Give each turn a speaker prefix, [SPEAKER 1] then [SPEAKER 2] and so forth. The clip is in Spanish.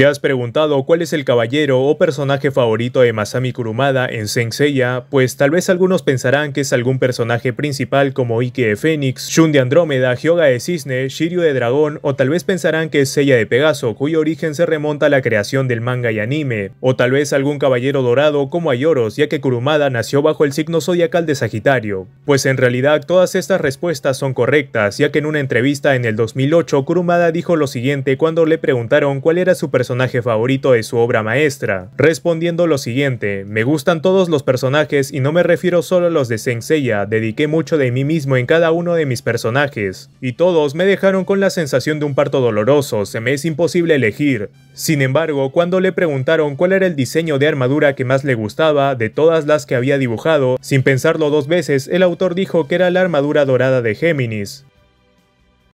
[SPEAKER 1] ¿Te has preguntado cuál es el caballero o personaje favorito de Masami Kurumada en Seiya, Pues tal vez algunos pensarán que es algún personaje principal como Ike de Fénix, Shun de Andrómeda, Hyoga de Cisne, Shiryu de Dragón o tal vez pensarán que es Seiya de Pegaso, cuyo origen se remonta a la creación del manga y anime, o tal vez algún caballero dorado como Ayoros, ya que Kurumada nació bajo el signo zodiacal de Sagitario. Pues en realidad todas estas respuestas son correctas, ya que en una entrevista en el 2008 Kurumada dijo lo siguiente cuando le preguntaron cuál era su personaje personaje favorito de su obra maestra, respondiendo lo siguiente, me gustan todos los personajes y no me refiero solo a los de Senseiya, dediqué mucho de mí mismo en cada uno de mis personajes, y todos me dejaron con la sensación de un parto doloroso, se me es imposible elegir. Sin embargo, cuando le preguntaron cuál era el diseño de armadura que más le gustaba de todas las que había dibujado, sin pensarlo dos veces, el autor dijo que era la armadura dorada de Géminis,